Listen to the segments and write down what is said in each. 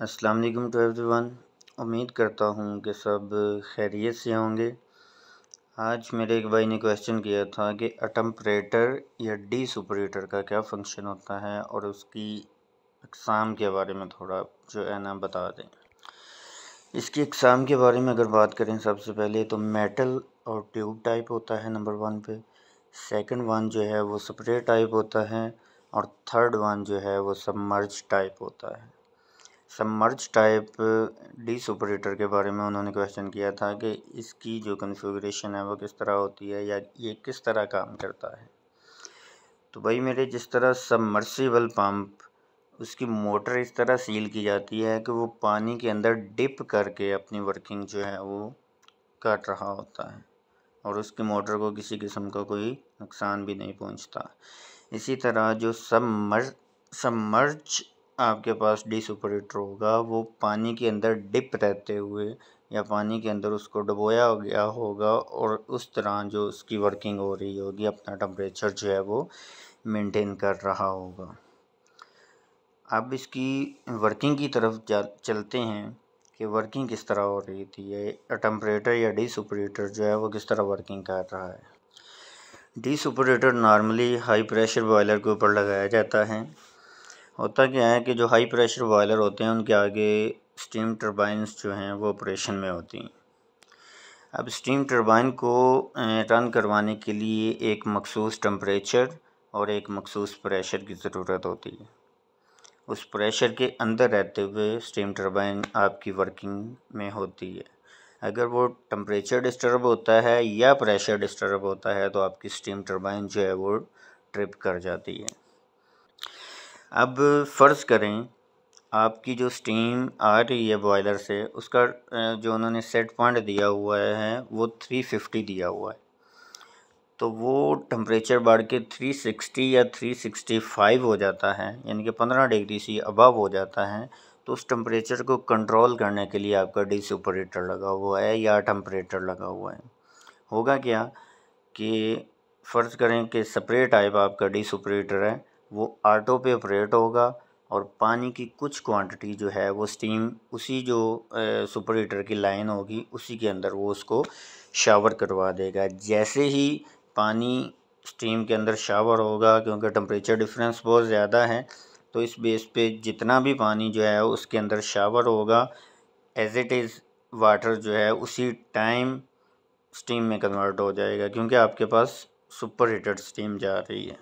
अस्सलाम वालेकुम to everyone उम्मीद करता हूँ कि सब खैरियत से होंगे आज मेरे एक भाई ने क्वेश्चन किया था कि अटम्परेटर या डी सुपरेटर का क्या फंक्शन होता है और उसकी अकसाम के बारे में थोड़ा जो है ना बता दें इसकी अकसाम के बारे में अगर बात करें सबसे पहले तो मेटल और ट्यूब टाइप होता है नंबर वन पे सेकंड वन जो है वो सप्रे टाइप होता है और थर्ड वन जो है वो सबमर्ज टाइप होता है सबमर्ज टाइप डी सुपरेटर के बारे में उन्होंने क्वेश्चन किया था कि इसकी जो कन्फिग्रेशन है वो किस तरह होती है या ये किस तरह काम करता है तो भाई मेरे जिस तरह सबमर्सिबल पम्प उसकी मोटर इस तरह सील की जाती है कि वो पानी के अंदर डिप करके अपनी वर्किंग जो है वो काट रहा होता है और उसकी मोटर को किसी किस्म का कोई नुकसान भी नहीं पहुंचता इसी तरह जो सबमर्ज सबमर्ज आपके पास डी सुपर होगा वो पानी के अंदर डिप रहते हुए या पानी के अंदर उसको डुबोया हो गया होगा और उस तरह जो उसकी वर्किंग हो रही होगी अपना टम्परेचर जो है वो मेंटेन कर रहा होगा अब इसकी वर्किंग की तरफ चलते हैं कि वर्किंग किस तरह हो रही थी ये टम्परेटर या डी सुपरेटर जो है वो किस तरह वर्किंग कर रहा है D separator normally high pressure boiler के ऊपर लगाया जाता है होता क्या है कि जो हाई प्रेशर बॉयलर होते हैं उनके आगे स्टीम टर्बाइंस जो हैं वो ऑपरेशन में होती हैं अब स्टीम टर्बाइन को रन करवाने के लिए एक मखसूस टम्परेचर और एक मखसूस प्रेशर की ज़रूरत होती है उस प्रेशर के अंदर रहते हुए स्टीम टर्बाइन आपकी वर्किंग में होती है अगर वो टम्परेचर डिस्टर्ब होता है या प्रेशर डिस्टर्ब होता है तो आपकी स्टीम टर्बाइन जो है वो ट्रिप कर जाती है अब फ़र्ज़ करें आपकी जो स्टीम आ रही है बॉयलर से उसका जो उन्होंने सेट पॉइंट दिया हुआ है वो थ्री फिफ्टी दिया हुआ है तो वो टम्परेचर बढ़ के थ्री सिक्सटी या थ्री सिक्सटी फाइव हो जाता है यानी कि पंद्रह डिग्री सी अबव हो जाता है तो उस टम्परेचर को कंट्रोल करने के लिए आपका सुपरेटर लगा हुआ है या टम्परेटर लगा हुआ है होगा क्या कि फ़र्ज़ करें कि सपरेट आइप आपका डी सुपरेटर है वो ऑटो पे ऑपरेट होगा और पानी की कुछ क्वांटिटी जो है वो स्टीम उसी जो सुपर हीटर की लाइन होगी उसी के अंदर वो उसको शावर करवा देगा जैसे ही पानी स्टीम के अंदर शावर होगा क्योंकि टम्परेचर डिफरेंस बहुत ज़्यादा है तो इस बेस पे जितना भी पानी जो है उसके अंदर शावर होगा एज इट इज़ वाटर जो है उसी टाइम स्टीम में कन्वर्ट हो जाएगा क्योंकि आपके पास सुपर हीटर स्टीम जा रही है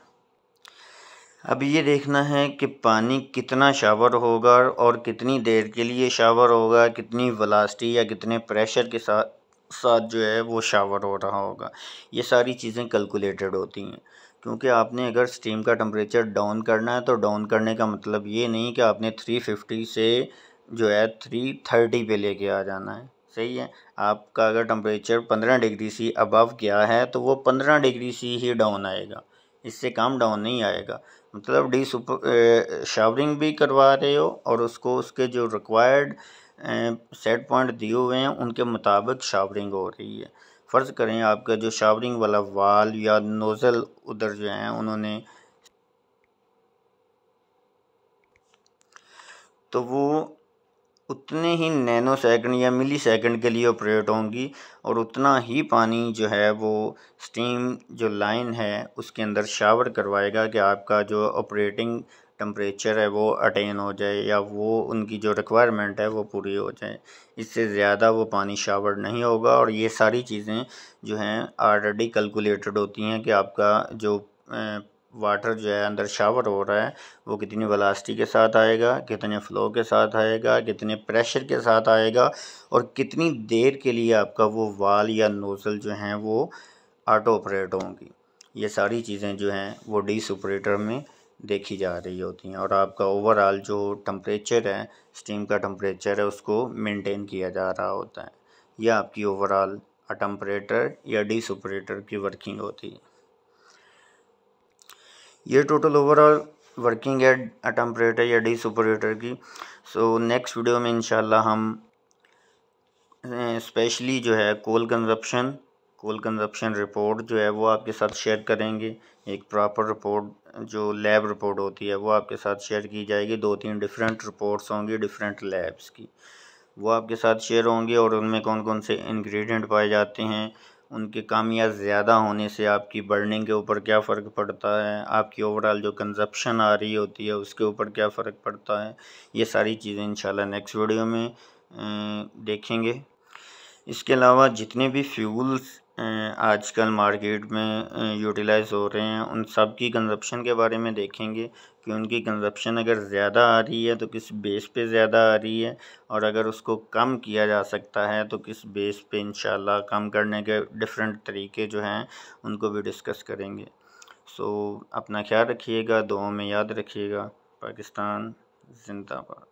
अब ये देखना है कि पानी कितना शावर होगा और कितनी देर के लिए शावर होगा कितनी वलास्टी या कितने प्रेशर के साथ साथ जो है वो शावर हो रहा होगा ये सारी चीज़ें कैलकुलेटेड होती हैं क्योंकि आपने अगर स्टीम का टम्परेचर डाउन करना है तो डाउन करने का मतलब ये नहीं कि आपने 350 से जो है थ्री थर्टी पे लेके आ जाना है सही है आपका अगर टम्परेचर 15 डिग्री सी अबव गया है तो वो 15 डिग्री सी ही डाउन आएगा इससे काम डाउन नहीं आएगा मतलब डी सुपर शावरिंग भी करवा रहे हो और उसको उसके जो रिक्वायर्ड सेट पॉइंट दिए हुए हैं उनके मुताबिक शावरिंग हो रही है फ़र्ज़ करें आपका जो शावरिंग वाला वाल या नोज़ल उधर जो हैं उन्होंने तो वो उतने ही नैनो सेकंड या मिली सेकंड के लिए ऑपरेट होंगी और उतना ही पानी जो है वो स्टीम जो लाइन है उसके अंदर शावर करवाएगा कि आपका जो ऑपरेटिंग टम्परेचर है वो अटेन हो जाए या वो उनकी जो रिक्वायरमेंट है वो पूरी हो जाए इससे ज़्यादा वो पानी शावर नहीं होगा और ये सारी चीज़ें जो हैं ऑलरेडी कैलकुलेटेड होती हैं कि आपका जो वाटर जो है अंदर शावर हो रहा है वो कितनी वलास्टी के साथ आएगा कितने फ़्लो के साथ आएगा कितने प्रेशर के साथ आएगा और कितनी देर के लिए आपका वो वाल या नोज़ल जो हैं वो आटो ऑपरेट होंगी ये सारी चीज़ें जो हैं वो डी ऑपरेटर में देखी जा रही होती हैं और आपका ओवरऑल जो टम्परेचर है स्टीम का टम्परेचर है उसको मेनटेन किया जा रहा होता है यह आपकी ओवरऑल टम्परेटर या डी सुपरेटर की वर्किंग होती है ये टोटल ओवरऑल वर्किंग है अटम्परेटर या डी सुपरेटर की सो नेक्स्ट वीडियो में इंशाल्लाह हम स्पेशली जो है coal consumption coal consumption report जो है वो आपके साथ शेयर करेंगे एक प्रॉपर रिपोर्ट जो लैब रिपोर्ट होती है वो आपके साथ शेयर की जाएगी दो तीन डिफरेंट रिपोर्ट्स होंगी डिफरेंट लैब्स की वो आपके साथ शेयर होंगे और उनमें कौन कौन से इंग्रेडिएंट पाए जाते हैं उनके कामयाब ज़्यादा होने से आपकी बर्निंग के ऊपर क्या फ़र्क पड़ता है आपकी ओवरऑल जो कंजप्शन आ रही होती है उसके ऊपर क्या फ़र्क पड़ता है ये सारी चीज़ें इंशाल्लाह नेक्स्ट वीडियो में देखेंगे इसके अलावा जितने भी फ्यूल्स आजकल मार्केट में यूटिलाइज़ हो रहे हैं उन सब की कंजप्शन के बारे में देखेंगे कि उनकी कंजप्शन अगर ज़्यादा आ रही है तो किस बेस पे ज़्यादा आ रही है और अगर उसको कम किया जा सकता है तो किस बेस पे इन कम करने के डिफरेंट तरीके जो हैं उनको भी डिस्कस करेंगे सो अपना ख्याल रखिएगा दो में याद रखिएगा पाकिस्तान जिंदाबाद